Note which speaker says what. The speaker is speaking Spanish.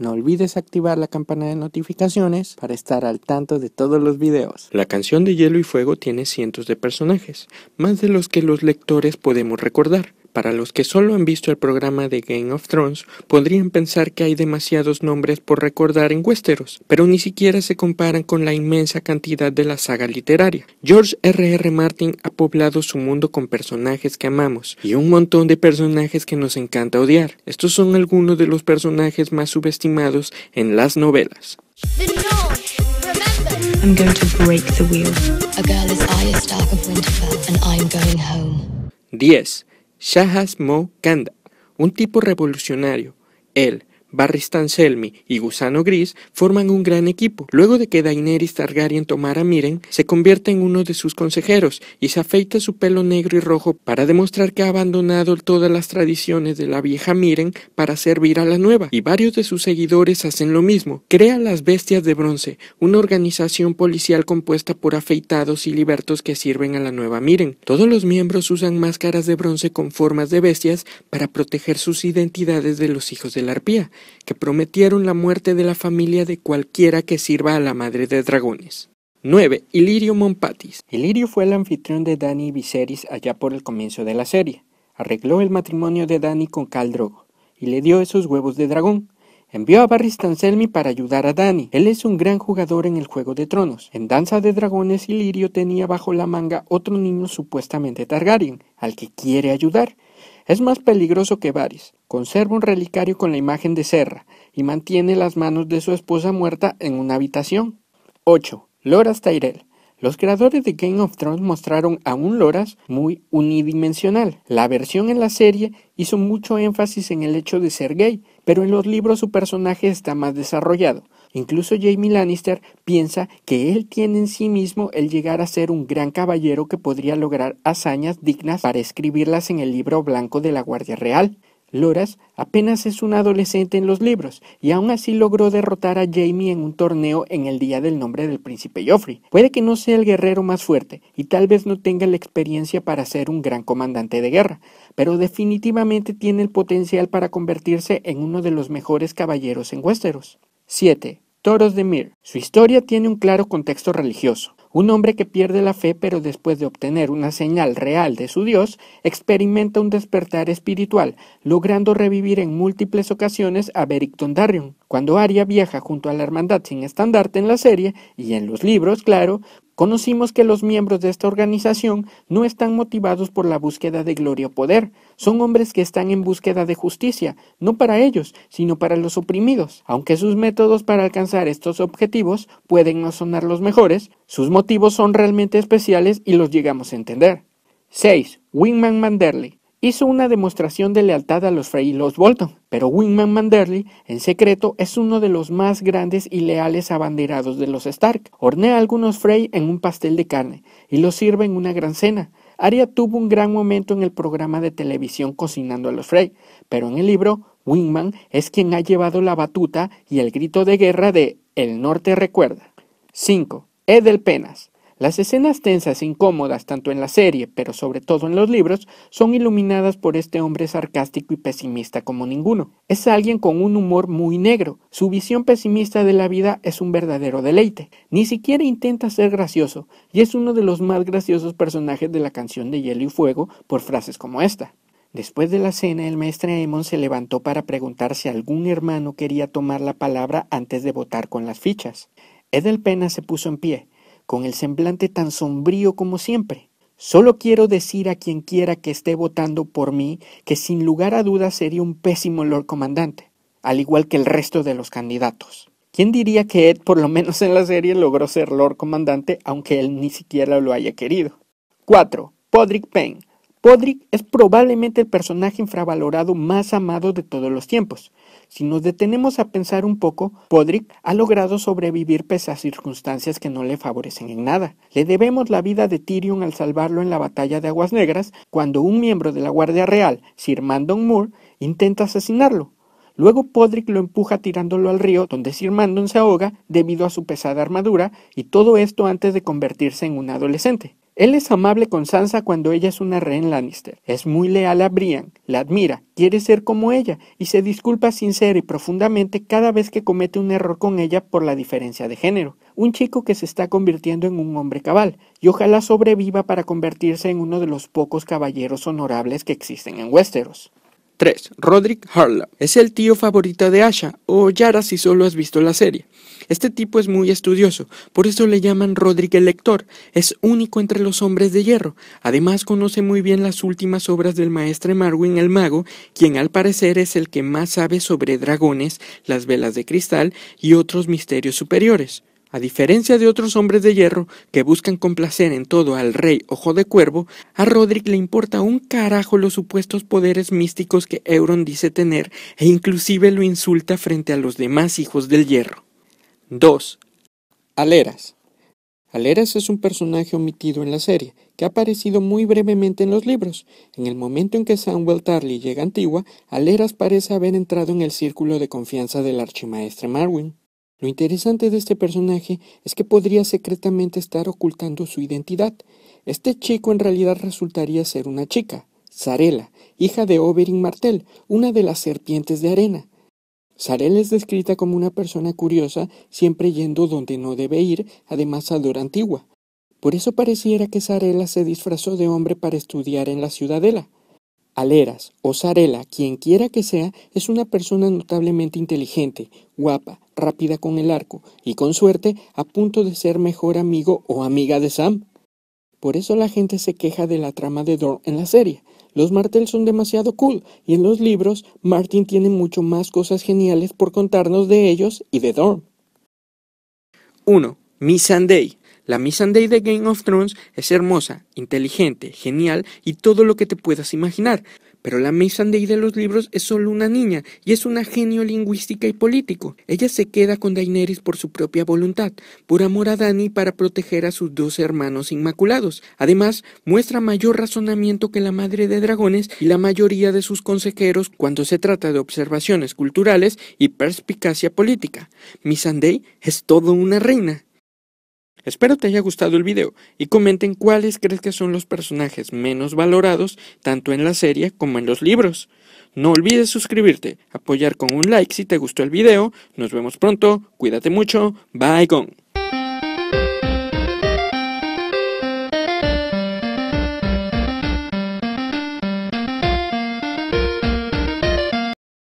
Speaker 1: No olvides activar la campana de notificaciones para estar al tanto de todos los videos. La canción de Hielo y Fuego tiene cientos de personajes, más de los que los lectores podemos recordar. Para los que solo han visto el programa de Game of Thrones, podrían pensar que hay demasiados nombres por recordar en Westeros, pero ni siquiera se comparan con la inmensa cantidad de la saga literaria. George R.R. R. Martin ha poblado su mundo con personajes que amamos y un montón de personajes que nos encanta odiar. Estos son algunos de los personajes más subestimados en las novelas. 10. Shahas Mo Kanda, un tipo revolucionario. Él, Barristan Anselmi y Gusano Gris forman un gran equipo. Luego de que Daenerys Targaryen tomara Miren, se convierte en uno de sus consejeros y se afeita su pelo negro y rojo para demostrar que ha abandonado todas las tradiciones de la vieja Miren para servir a la nueva. Y varios de sus seguidores hacen lo mismo. Crea las Bestias de Bronce, una organización policial compuesta por afeitados y libertos que sirven a la nueva Miren. Todos los miembros usan máscaras de bronce con formas de bestias para proteger sus identidades de los hijos de la arpía que prometieron la muerte de la familia de cualquiera que sirva a la madre de dragones. 9. Ilirio Monpatis. Ilirio fue el anfitrión de Dani y Viserys allá por el comienzo de la serie. Arregló el matrimonio de Dani con Kaldrogo y le dio esos huevos de dragón. Envió a Barristan Selmy para ayudar a Dani. Él es un gran jugador en el Juego de Tronos. En Danza de Dragones, Ilirio tenía bajo la manga otro niño supuestamente Targaryen, al que quiere ayudar. Es más peligroso que Varys. Conserva un relicario con la imagen de Serra y mantiene las manos de su esposa muerta en una habitación. 8. Loras Tyrell. Los creadores de Game of Thrones mostraron a un Loras muy unidimensional. La versión en la serie hizo mucho énfasis en el hecho de ser gay, pero en los libros su personaje está más desarrollado. Incluso Jamie Lannister piensa que él tiene en sí mismo el llegar a ser un gran caballero que podría lograr hazañas dignas para escribirlas en el libro blanco de la Guardia Real. Loras apenas es un adolescente en los libros y aún así logró derrotar a Jamie en un torneo en el día del nombre del príncipe Joffrey. Puede que no sea el guerrero más fuerte y tal vez no tenga la experiencia para ser un gran comandante de guerra, pero definitivamente tiene el potencial para convertirse en uno de los mejores caballeros en Westeros. 7. Toros de Mir. Su historia tiene un claro contexto religioso. Un hombre que pierde la fe pero después de obtener una señal real de su Dios, experimenta un despertar espiritual, logrando revivir en múltiples ocasiones a Beric Dondarrion. Cuando Arya viaja junto a la hermandad sin estandarte en la serie, y en los libros, claro, Conocimos que los miembros de esta organización no están motivados por la búsqueda de gloria o poder, son hombres que están en búsqueda de justicia, no para ellos, sino para los oprimidos. Aunque sus métodos para alcanzar estos objetivos pueden no sonar los mejores, sus motivos son realmente especiales y los llegamos a entender. 6. Wingman Manderley hizo una demostración de lealtad a los Frey y los Bolton, pero Wingman Manderly, en secreto, es uno de los más grandes y leales abanderados de los Stark. Hornea algunos Frey en un pastel de carne y los sirve en una gran cena. Arya tuvo un gran momento en el programa de televisión cocinando a los Frey, pero en el libro, Wingman es quien ha llevado la batuta y el grito de guerra de El Norte recuerda. 5. Edel Penas. Las escenas tensas e incómodas, tanto en la serie, pero sobre todo en los libros, son iluminadas por este hombre sarcástico y pesimista como ninguno. Es alguien con un humor muy negro. Su visión pesimista de la vida es un verdadero deleite. Ni siquiera intenta ser gracioso, y es uno de los más graciosos personajes de la canción de Hielo y Fuego por frases como esta. Después de la cena, el maestro Emon se levantó para preguntar si algún hermano quería tomar la palabra antes de votar con las fichas. Edelpena se puso en pie, con el semblante tan sombrío como siempre. Solo quiero decir a quien quiera que esté votando por mí que sin lugar a dudas sería un pésimo Lord Comandante, al igual que el resto de los candidatos. ¿Quién diría que Ed, por lo menos en la serie, logró ser Lord Comandante aunque él ni siquiera lo haya querido? 4. Podrick Payne. Podrick es probablemente el personaje infravalorado más amado de todos los tiempos. Si nos detenemos a pensar un poco, Podrick ha logrado sobrevivir pese a circunstancias que no le favorecen en nada. Le debemos la vida de Tyrion al salvarlo en la batalla de Aguas Negras, cuando un miembro de la Guardia Real, Sir Mandon Moore, intenta asesinarlo. Luego Podrick lo empuja tirándolo al río, donde Sir Mandon se ahoga debido a su pesada armadura, y todo esto antes de convertirse en un adolescente. Él es amable con Sansa cuando ella es una en Lannister. Es muy leal a Brian, la admira, quiere ser como ella y se disculpa sincera y profundamente cada vez que comete un error con ella por la diferencia de género. Un chico que se está convirtiendo en un hombre cabal y ojalá sobreviva para convertirse en uno de los pocos caballeros honorables que existen en Westeros. 3. Roderick Harlow. Es el tío favorito de Asha, o Yara si solo has visto la serie. Este tipo es muy estudioso, por eso le llaman Roderick el Lector. Es único entre los hombres de hierro. Además conoce muy bien las últimas obras del maestro Marwin el Mago, quien al parecer es el que más sabe sobre dragones, las velas de cristal y otros misterios superiores. A diferencia de otros hombres de hierro que buscan complacer en todo al rey ojo de cuervo, a Roderick le importa un carajo los supuestos poderes místicos que Euron dice tener e inclusive lo insulta frente a los demás hijos del hierro. 2. Aleras. Aleras es un personaje omitido en la serie, que ha aparecido muy brevemente en los libros. En el momento en que Samuel Tarly llega a Antigua, Aleras parece haber entrado en el círculo de confianza del archimaestre Marwin. Lo interesante de este personaje es que podría secretamente estar ocultando su identidad. Este chico en realidad resultaría ser una chica, Sarela, hija de Oberyn Martel, una de las serpientes de arena. Sarela es descrita como una persona curiosa, siempre yendo donde no debe ir, además adora antigua. Por eso pareciera que Sarela se disfrazó de hombre para estudiar en la ciudadela. Aleras o Sarela, quien quiera que sea, es una persona notablemente inteligente, guapa, rápida con el arco y con suerte a punto de ser mejor amigo o amiga de Sam. Por eso la gente se queja de la trama de Dorn en la serie. Los Martels son demasiado cool y en los libros Martin tiene mucho más cosas geniales por contarnos de ellos y de Dorn. 1. Missandei. La Missandei de Game of Thrones es hermosa, inteligente, genial y todo lo que te puedas imaginar. Pero la Missandei de los libros es solo una niña y es una genio lingüística y político. Ella se queda con Daenerys por su propia voluntad, por amor a Dani para proteger a sus dos hermanos inmaculados. Además, muestra mayor razonamiento que la madre de dragones y la mayoría de sus consejeros cuando se trata de observaciones culturales y perspicacia política. Missandei es todo una reina. Espero te haya gustado el video y comenten cuáles crees que son los personajes menos valorados tanto en la serie como en los libros. No olvides suscribirte, apoyar con un like si te gustó el video, nos vemos pronto, cuídate mucho, bye gong.